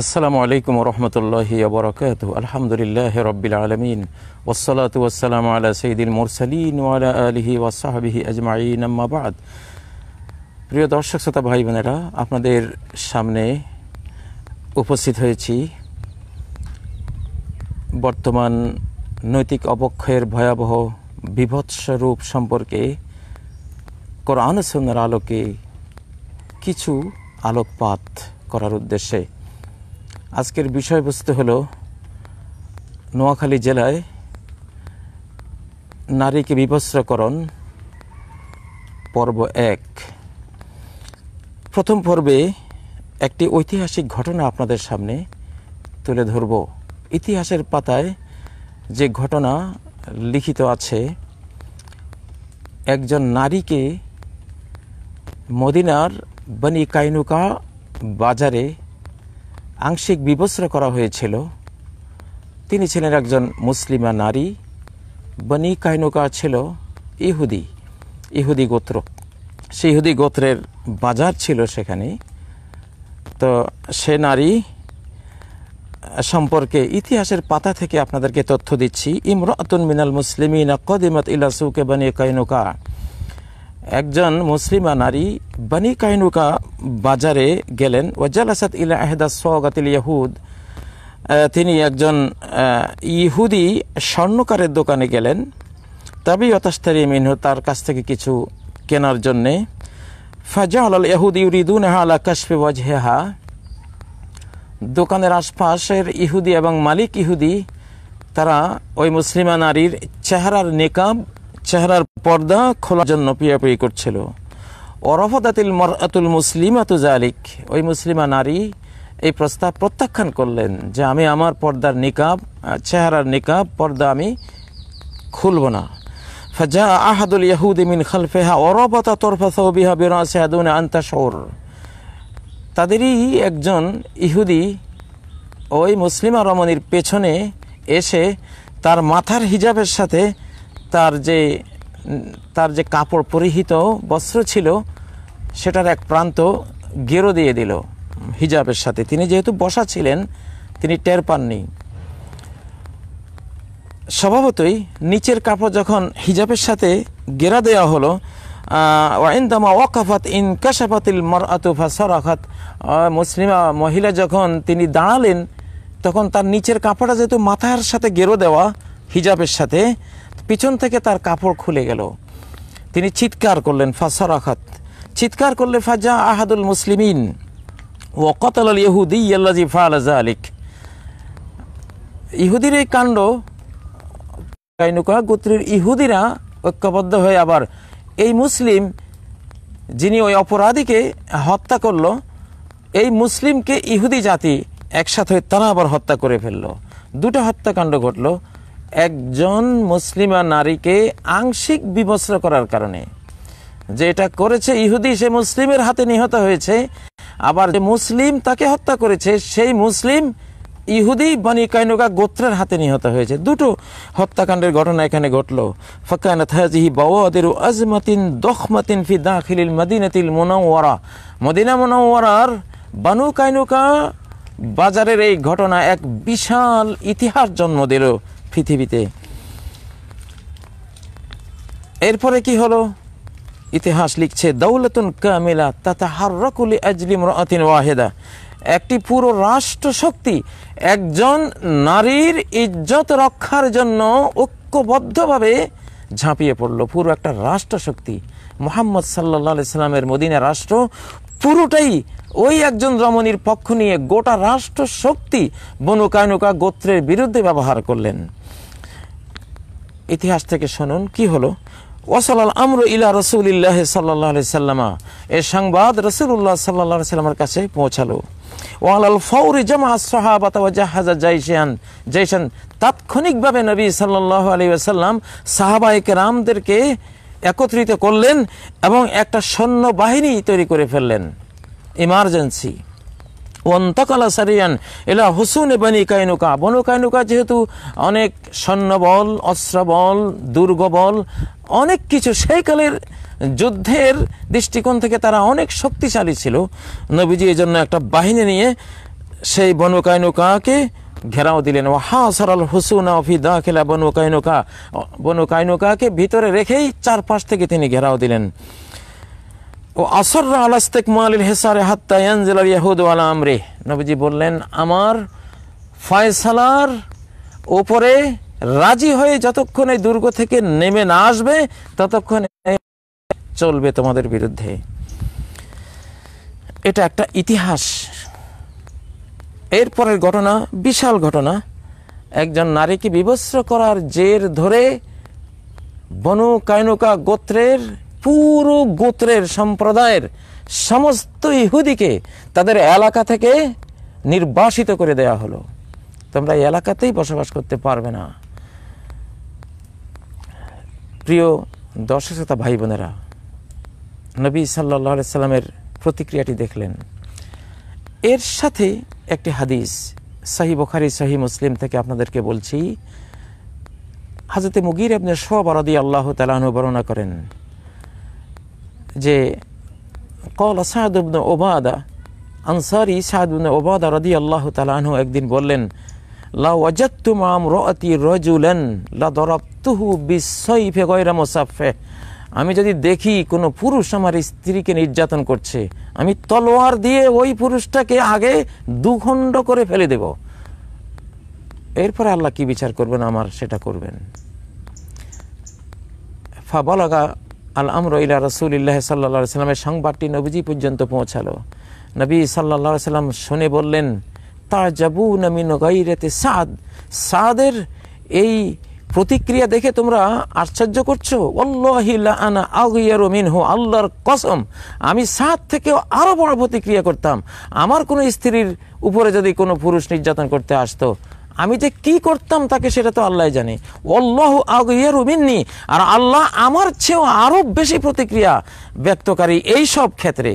আসসালামু আলাইকুম রহমতুল্লাহি আবরকাত আলহামদুলিল্লাহ রবিল আলমিন ওসলাত ওসালাম আলা সঈদুল মুরসালিন ওয়ালা আলহি ওয়াসাহাবিহি আজমাইন আম্মাবাদ প্রিয় দর্শক শ্রোতা ভাই বোনেরা আপনাদের সামনে উপস্থিত হয়েছি বর্তমান নৈতিক অবক্ষয়ের ভয়াবহ বিভৎসরূপ সম্পর্কে কোরআন সন্ন্যার আলোকে কিছু আলোকপাত করার উদ্দেশ্যে আজকের বিষয়বস্তু হল নোয়াখালী জেলায় নারীকে বিভস্ত্রকরণ পর্ব এক প্রথম পর্বে একটি ঐতিহাসিক ঘটনা আপনাদের সামনে তুলে ধরব ইতিহাসের পাতায় যে ঘটনা লিখিত আছে একজন নারীকে মদিনার বনি কাইনুকা বাজারে আংশিক বিবস্ত্র করা হয়েছিল তিনি ছিলেন একজন মুসলিমা নারী বনি কাহিনুকা ছিল ইহুদি ইহুদি গোত্র সেই ইহুদি গোত্রের বাজার ছিল সেখানে তো সে নারী সম্পর্কে ইতিহাসের পাতা থেকে আপনাদেরকে তথ্য দিচ্ছি ইমরাতুন মিনাল মুসলিমিনা কদিমত ইলাসুকে বানিয়ে কাইনুকা একজন মুসলিমা নারী বানি কাহিনুকা বাজারে গেলেন আসাদ ইলা আহদা সওগাতিল ইয়াহুদ তিনি একজন ইহুদি স্বর্ণকারের দোকানে গেলেন তবেই অতাস্তারি মিনহ তার কাছ থেকে কিছু কেনার জন্যে ফাজা আল ইউরিদু নেহা আলা কাশফে ওয়াজহেহা দোকানের আশপাশের ইহুদি এবং মালিক ইহুদি তারা ওই মুসলিমা নারীর চেহারার নেকাব চেহারার পর্দা খোলার জন্য পিয়াপি করছিল ওরফদাতিল মরাতুল আতুল তু জালিক ওই মুসলিমা নারী এই প্রস্তাব প্রত্যাখ্যান করলেন যে আমি আমার পর্দার নিকাব চেহারার নিকাব পর্দা আমি খুলব না ফাজা আহাদুল ইয়াহুদি মিন খালফেহা অরবতা তরফা বিহা বিরাসে আদুন আন্তা তাদেরই একজন ইহুদি ওই মুসলিমা রমণীর পেছনে এসে তার মাথার হিজাবের সাথে তার যে তার যে কাপড় পরিহিত বস্ত্র ছিল সেটার এক প্রান্ত গেরো দিয়ে দিল হিজাবের সাথে তিনি যেহেতু বসা ছিলেন তিনি টের পাননি স্বভাবতই নিচের কাপড় যখন হিজাবের সাথে গেরা দেওয়া হলো ওয়াইন্দামা ওয়াকাফাত ইন কাশাফাতিল মর আতুফা সরাখাত মুসলিমা মহিলা যখন তিনি দাঁড়ালেন তখন তার নিচের কাপড়টা যেহেতু মাথার সাথে গেরো দেওয়া হিজাবের সাথে পিছন থেকে তার কাপড় খুলে গেল তিনি চিৎকার করলেন আখাত চিৎকার করলে ফাজা আহাদুল মুসলিমিন ও কতাল আল ইহুদি ইয়াল্লাজি ফালাজা আলিক ইহুদির এই কাণ্ড কাইনুকা গোত্রীর ইহুদিরা ঐক্যবদ্ধ হয়ে আবার এই মুসলিম যিনি ওই অপরাধীকে হত্যা করল এই মুসলিমকে ইহুদি জাতি একসাথে তারা আবার হত্যা করে ফেললো দুটো হত্যাকাণ্ড ঘটলো একজন মুসলিমা নারীকে আংশিক বিবস্ত্র করার কারণে যে এটা করেছে ইহুদি সে মুসলিমের হাতে নিহত হয়েছে আবার যে মুসলিম তাকে হত্যা করেছে সেই মুসলিম ইহুদি বানি কাইনুকা গোত্রের হাতে নিহত হয়েছে দুটো হত্যাকাণ্ডের ঘটনা এখানে ঘটল ফকানাথি বাওয়াদের আজমাতিন দখমাতিন ফি দাখিল মদিনাতিল মোনাওয়ারা মদিনা মোনাওয়ারার বানু কাইনুকা বাজারের এই ঘটনা এক বিশাল ইতিহাস জন্ম দিল পৃথিবীতে এরপরে কি হলো ইতিহাস লিখছে দৌলতুন কামিলা তথা হাররকুলি আজলিম রতিন ওয়াহেদা একটি পুরো রাষ্ট্র শক্তি একজন নারীর ইজ্জত রক্ষার জন্য ঐক্যবদ্ধভাবে ঝাঁপিয়ে পড়লো পুরো একটা রাষ্ট্র শক্তি মোহাম্মদ সাল্লা সাল্লামের মদিনা রাষ্ট্র পুরোটাই ওই একজন রমণীর পক্ষ নিয়ে গোটা রাষ্ট্র শক্তি বনুকায়নুকা গোত্রের বিরুদ্ধে ব্যবহার করলেন ইতিহাস থেকে শুনুন কি হলো ওয়াসাল আমর ইলা রসুল রসুলিল্লাহ সাল্লি সাল্লামা এ সংবাদ রসুল্লাহ সাল্লা সাল্লামার কাছে পৌঁছালো ওয়ালাল ফৌরি জামা সাহাবাত জাহাজা জাইশান জাইশান তাৎক্ষণিকভাবে নবী সাল্লাহ আলী আসাল্লাম সাহাবাহিক রামদেরকে একত্রিত করলেন এবং একটা সৈন্য বাহিনী তৈরি করে ফেললেন ইমার্জেন্সি ওয়ন্তকালা সারিয়ান এলা হুসুন বানি কায়নুকা বনু কাইনুকা যেহেতু অনেক বল অস্ত্র বল দুর্গ বল অনেক কিছু সেই কালের যুদ্ধের দৃষ্টিকোণ থেকে তারা অনেক শক্তিশালী ছিল নবীজি এই জন্য একটা বাহিনী নিয়ে সেই বনু কায়নুকাকে ঘেরাও দিলেন ও হাসারাল হুসুনা দা খেলা বনু কাইনুকা বনু কাইনুকাকে ভিতরে রেখেই চারপাশ থেকে তিনি ঘেরাও দিলেন ও আসর আলাস্তেক মালিল হেসারে হাত্তা ইয়ানজিল ইয়াহুদ আলা আমরে নবীজি বললেন আমার ফয়সালার ওপরে রাজি হয়ে যতক্ষণ এই দুর্গ থেকে নেমে না আসবে ততক্ষণ চলবে তোমাদের বিরুদ্ধে এটা একটা ইতিহাস এরপরের ঘটনা বিশাল ঘটনা একজন নারীকে বিবস্ত্র করার জের ধরে বনু কায়নুকা গোত্রের পুরো গোত্রের সম্প্রদায়ের সমস্ত ইহুদিকে তাদের এলাকা থেকে নির্বাসিত করে দেয়া হলো তোমরা এই এলাকাতেই বসবাস করতে পারবে না প্রিয় দর্শকতা ভাই বোনেরা নবী সাল্লা সাল্লামের প্রতিক্রিয়াটি দেখলেন এর সাথে একটি হাদিস সাহি বখারি সাহি মুসলিম থেকে আপনাদেরকে বলছি হাজরতে মুগির আপনি সোয়াবারদি আল্লাহ তালাহু বর্ণনা করেন যে কল সাহাদুবন ওবাদা আনসারি সাহাদুবন ওবাদা রদি আল্লাহ তালাহু একদিন বললেন লা ওয়াজাত্তুমাম রতি রজুলেন লা তুহু বিশ্বই ফে গয়রা মোসাফে আমি যদি দেখি কোনো পুরুষ আমার স্ত্রীকে নির্যাতন করছে আমি তলোয়ার দিয়ে ওই পুরুষটাকে আগে দুখণ্ড করে ফেলে দেব এরপরে আল্লাহ কি বিচার করবেন আমার সেটা করবেন ফাবলাগা আল আমর ইলা রসুলিল্লাহ সাল্লা সাল্লামের সংবাদটি নবীজি পর্যন্ত পৌঁছালো নবী সাল্লা সাল্লাম শুনে বললেন তা জাবু নমিন গাইরেতে সাদ সাদের এই প্রতিক্রিয়া দেখে তোমরা আশ্চর্য করছো আনা আল্লাহর কসম আমি সাত থেকেও আরও বড় প্রতিক্রিয়া করতাম আমার কোনো স্ত্রীর উপরে যদি কোনো পুরুষ নির্যাতন করতে আসতো আমি যে কি করতাম তাকে সেটা তো আল্লাহ জানে অল্লাহ আগিয়ার মিননি আর আল্লাহ আমার চেয়েও আরও বেশি প্রতিক্রিয়া ব্যক্তকারী এই সব ক্ষেত্রে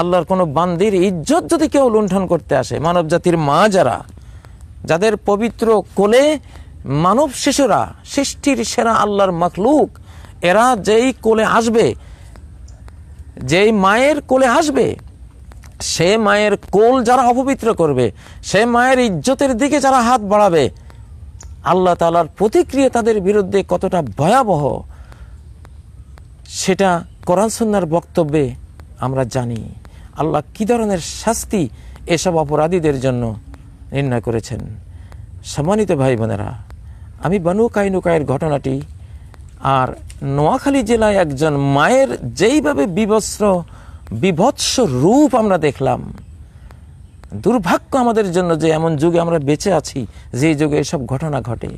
আল্লাহর কোনো বান্দির ইজ্জত যদি কেউ লুণ্ঠন করতে আসে মানব জাতির মা যারা যাদের পবিত্র কোলে মানব শিশুরা সৃষ্টির সেরা আল্লাহর মখলুক এরা যেই কোলে আসবে যেই মায়ের কোলে আসবে সে মায়ের কোল যারা অপবিত্র করবে সে মায়ের ইজ্জতের দিকে যারা হাত বাড়াবে আল্লাহ তালার প্রতিক্রিয়া তাদের বিরুদ্ধে কতটা ভয়াবহ সেটা করানসন্নার বক্তব্যে আমরা জানি আল্লাহ কী ধরনের শাস্তি এসব অপরাধীদের জন্য নির্ণয় করেছেন সম্মানিত ভাই বোনেরা আমি বানু কাইনুকায়ের ঘটনাটি আর নোয়াখালী জেলায় একজন মায়ের যেইভাবে বিবস্ত্র বিভৎস রূপ আমরা দেখলাম দুর্ভাগ্য আমাদের জন্য যে এমন যুগে আমরা বেঁচে আছি যে যুগে এসব ঘটনা ঘটে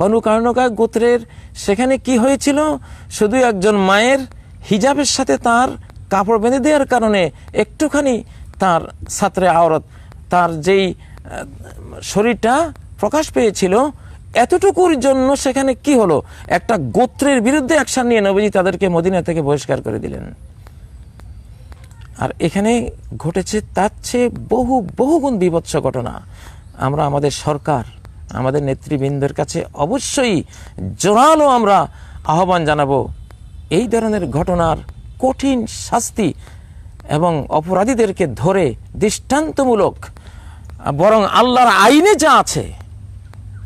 বানু কারণকা গোত্রের সেখানে কি হয়েছিল শুধু একজন মায়ের হিজাবের সাথে তার কাপড় বেঁধে দেওয়ার কারণে একটুখানি তার ছাত্রে আওরত তার যেই শরীরটা প্রকাশ পেয়েছিল এতটুকুর জন্য সেখানে কি হলো একটা গোত্রের বিরুদ্ধে অ্যাকশন নিয়ে নবীজি তাদেরকে মদিনা থেকে বহিষ্কার করে দিলেন আর এখানে ঘটেছে তার চেয়ে বহু বহুগুণ বিভৎস ঘটনা আমরা আমাদের সরকার আমাদের নেতৃবৃন্দের কাছে অবশ্যই জোরালো আমরা আহ্বান জানাবো এই ধরনের ঘটনার কঠিন শাস্তি এবং অপরাধীদেরকে ধরে দৃষ্টান্তমূলক বরং আল্লাহর আইনে যা আছে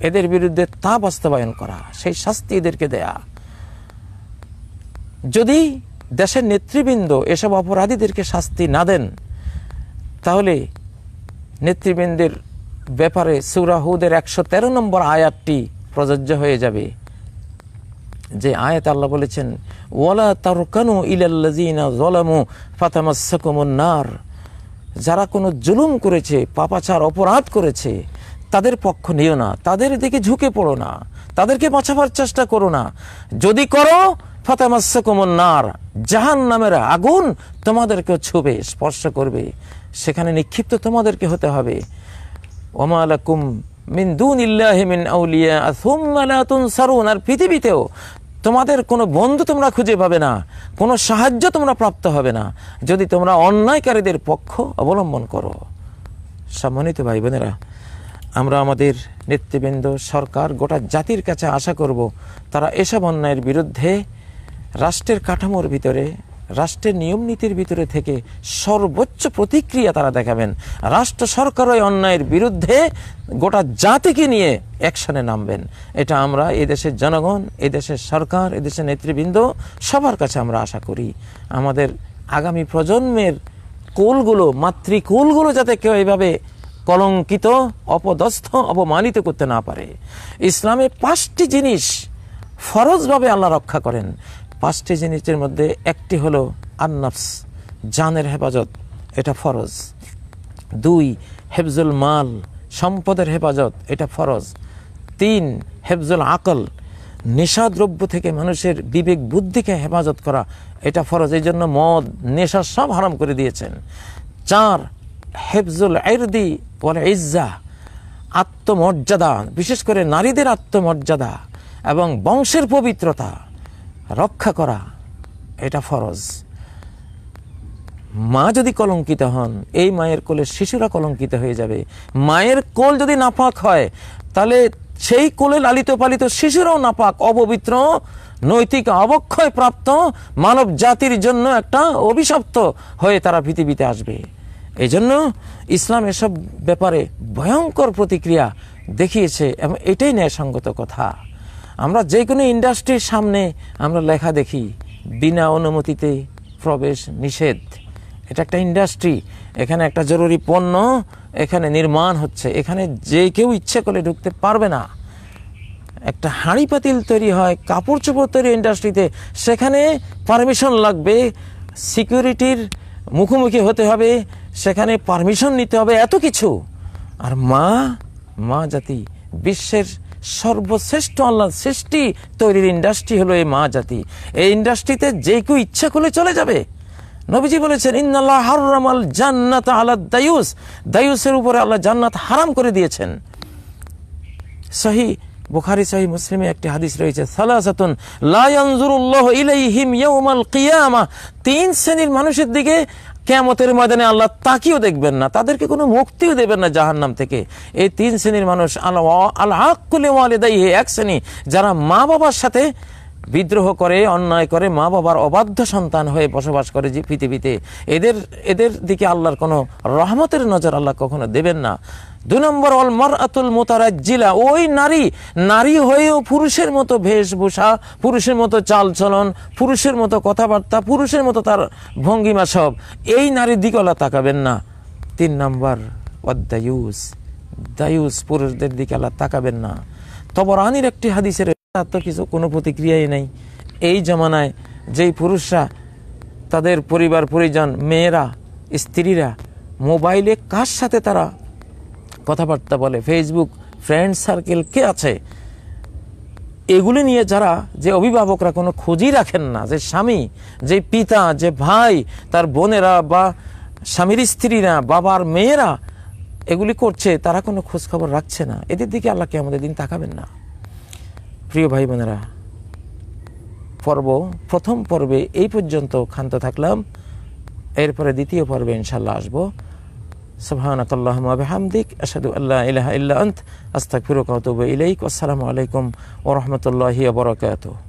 এদের বিরুদ্ধে তা বাস্তবায়ন করা সেই শাস্তি এদেরকে দেয়া যদি দেশের নেতৃবৃন্দ এসব অপরাধীদেরকে শাস্তি না দেন তাহলে নেতৃবৃন্দের ব্যাপারে সুরাহুদের একশো তেরো নম্বর আয়াতটি প্রযোজ্য হয়ে যাবে যে আয়াত আল্লাহ বলেছেন ওয়ালা কানু ইলাল্লাজিনা জলামু ফাতামাসসাকুমুন নার যারা কোনো জুলুম করেছে পাপাচার অপরাধ করেছে তাদের পক্ষ নিও না তাদের দিকে ঝুঁকে পড়ো না তাদেরকে বাঁচাবার চেষ্টা করো না যদি করো নার জাহান নামের আগুন তোমাদেরকে ছুবে স্পর্শ করবে সেখানে নিক্ষিপ্ত তোমাদেরকে হতে হবে মিন দুন মিন আউলিয়া আর পৃথিবীতেও তোমাদের কোনো বন্ধু তোমরা খুঁজে পাবে না কোনো সাহায্য তোমরা প্রাপ্ত হবে না যদি তোমরা অন্যায়কারীদের পক্ষ অবলম্বন করো সম্মানিত ভাই বোনেরা আমরা আমাদের নেতৃবৃন্দ সরকার গোটা জাতির কাছে আশা করব তারা এসব অন্যায়ের বিরুদ্ধে রাষ্ট্রের কাঠামোর ভিতরে রাষ্ট্রের নিয়ম নীতির ভিতরে থেকে সর্বোচ্চ প্রতিক্রিয়া তারা দেখাবেন রাষ্ট্র সরকার ওই অন্যায়ের বিরুদ্ধে গোটা জাতিকে নিয়ে অ্যাকশনে নামবেন এটা আমরা এদেশের জনগণ এদেশের সরকার এদেশের নেতৃবৃন্দ সবার কাছে আমরা আশা করি আমাদের আগামী প্রজন্মের কোলগুলো মাতৃকোলগুলো যাতে কেউ এভাবে কলঙ্কিত অপদস্থ অপমানিত করতে না পারে ইসলামে পাঁচটি জিনিস ফরজভাবে আল্লাহ রক্ষা করেন পাঁচটি জিনিসের মধ্যে একটি হলো আন্নাফস জানের হেফাজত এটা ফরজ দুই হেফজুল মাল সম্পদের হেফাজত এটা ফরজ তিন হেফজুল আকল নেশাদ্রব্য থেকে মানুষের বিবেক বুদ্ধিকে হেফাজত করা এটা ফরজ এই জন্য মদ নেশা সব হারাম করে দিয়েছেন চার হেফজুল আইরদি পরে ইজ্জা আত্মমর্যাদা বিশেষ করে নারীদের আত্মমর্যাদা এবং বংশের পবিত্রতা রক্ষা করা এটা ফরজ মা যদি কলঙ্কিত হন এই মায়ের কোলে শিশুরা কলঙ্কিত হয়ে যাবে মায়ের কোল যদি নাপাক হয় তাহলে সেই কোলে লালিত পালিত শিশুরাও নাপাক অপবিত্র নৈতিক অবক্ষয় প্রাপ্ত মানব জাতির জন্য একটা অভিশপ্ত হয়ে তারা পৃথিবীতে আসবে এই জন্য ইসলাম এসব ব্যাপারে ভয়ঙ্কর প্রতিক্রিয়া দেখিয়েছে এবং এটাই ন্যায়সঙ্গত কথা আমরা যে কোনো ইন্ডাস্ট্রির সামনে আমরা লেখা দেখি বিনা অনুমতিতে প্রবেশ নিষেধ এটা একটা ইন্ডাস্ট্রি এখানে একটা জরুরি পণ্য এখানে নির্মাণ হচ্ছে এখানে যে কেউ ইচ্ছে করে ঢুকতে পারবে না একটা হাঁড়ি পাতিল তৈরি হয় কাপড় চোপড় তৈরি ইন্ডাস্ট্রিতে সেখানে পারমিশন লাগবে সিকিউরিটির মুখোমুখি হতে হবে সেখানে পারমিশন নিতে হবে এত কিছু আর মা মা জাতি বিশ্বের সর্বশ্রেষ্ঠ আল্লাহ সৃষ্টি তৈরির ইন্ডাস্ট্রি হলো এই মা জাতি এই ইন্ডাস্ট্রিতে যে কেউ ইচ্ছা করলে চলে যাবে নবীজি বলেছেন ইন্নাল্লাহ আল জান্নাত আল্লাহ দায়ুস দায়ুসের উপরে আল্লাহ জান্নাত হারাম করে দিয়েছেন সহি বুখারি সহি মুসলিমে একটি হাদিস রয়েছে সালাসাতুন লায়ানজুরুল্লাহ ইলাইহিম ইয়াউমাল কিয়ামা তিন শ্রেণীর মানুষের দিকে কেমতের ময়দানে আল্লাহ তাকেও দেখবেন না তাদেরকে কোনো মুক্তিও দেবেন না জাহান নাম থেকে এই তিন শ্রেণীর মানুষ আল্লাহ আল্লাহ এক শ্রেণী যারা মা বাবার সাথে বিদ্রোহ করে অন্যায় করে মা বাবার অবাধ্য সন্তান হয়ে বসবাস করে যে পৃথিবীতে এদের এদের দিকে আল্লাহর কোনো রহমতের নজর আল্লাহ কখনো দেবেন না দু নম্বর অলমর আতুল জিলা ওই নারী নারী হয়েও পুরুষের মতো ভেষভূষা পুরুষের মতো চালচলন পুরুষের মতো কথাবার্তা পুরুষের মতো তার ভঙ্গিমা সব এই নারীর দিকে আল্লাহ তাকাবেন না তিন নম্বর অদ্দায়ুস দায়ুস পুরুষদের দিকে আল্লাহ তাকাবেন না তবর আনির একটি হাদিসের তার তো কিছু কোনো প্রতিক্রিয়াই নেই এই জমানায় যেই পুরুষরা তাদের পরিবার পরিজন মেয়েরা স্ত্রীরা মোবাইলে কার সাথে তারা কথাবার্তা বলে ফেসবুক ফ্রেন্ড সার্কেল কে আছে এগুলি নিয়ে যারা যে অভিভাবকরা কোনো খুঁজি রাখেন না যে স্বামী যে পিতা যে ভাই তার বোনেরা বা স্বামীর স্ত্রীরা বাবার মেয়েরা এগুলি করছে তারা কোনো খোঁজখবর রাখছে না এদের দিকে আল্লাহকে আমাদের দিন তাকাবেন না প্রিয় ভাই বোনেরা পর্ব প্রথম পর্বে এই পর্যন্ত ক্ষান্ত থাকলাম এরপরে দ্বিতীয় পর্বে ইনশাল্লাহ আসবো সুহানিক আসাদু আল্লাহ ইহ আস্তাক ফিরকাত ইলাইক আসসালামু আলাইকুম ও রহমতুল্লাহ বরকাত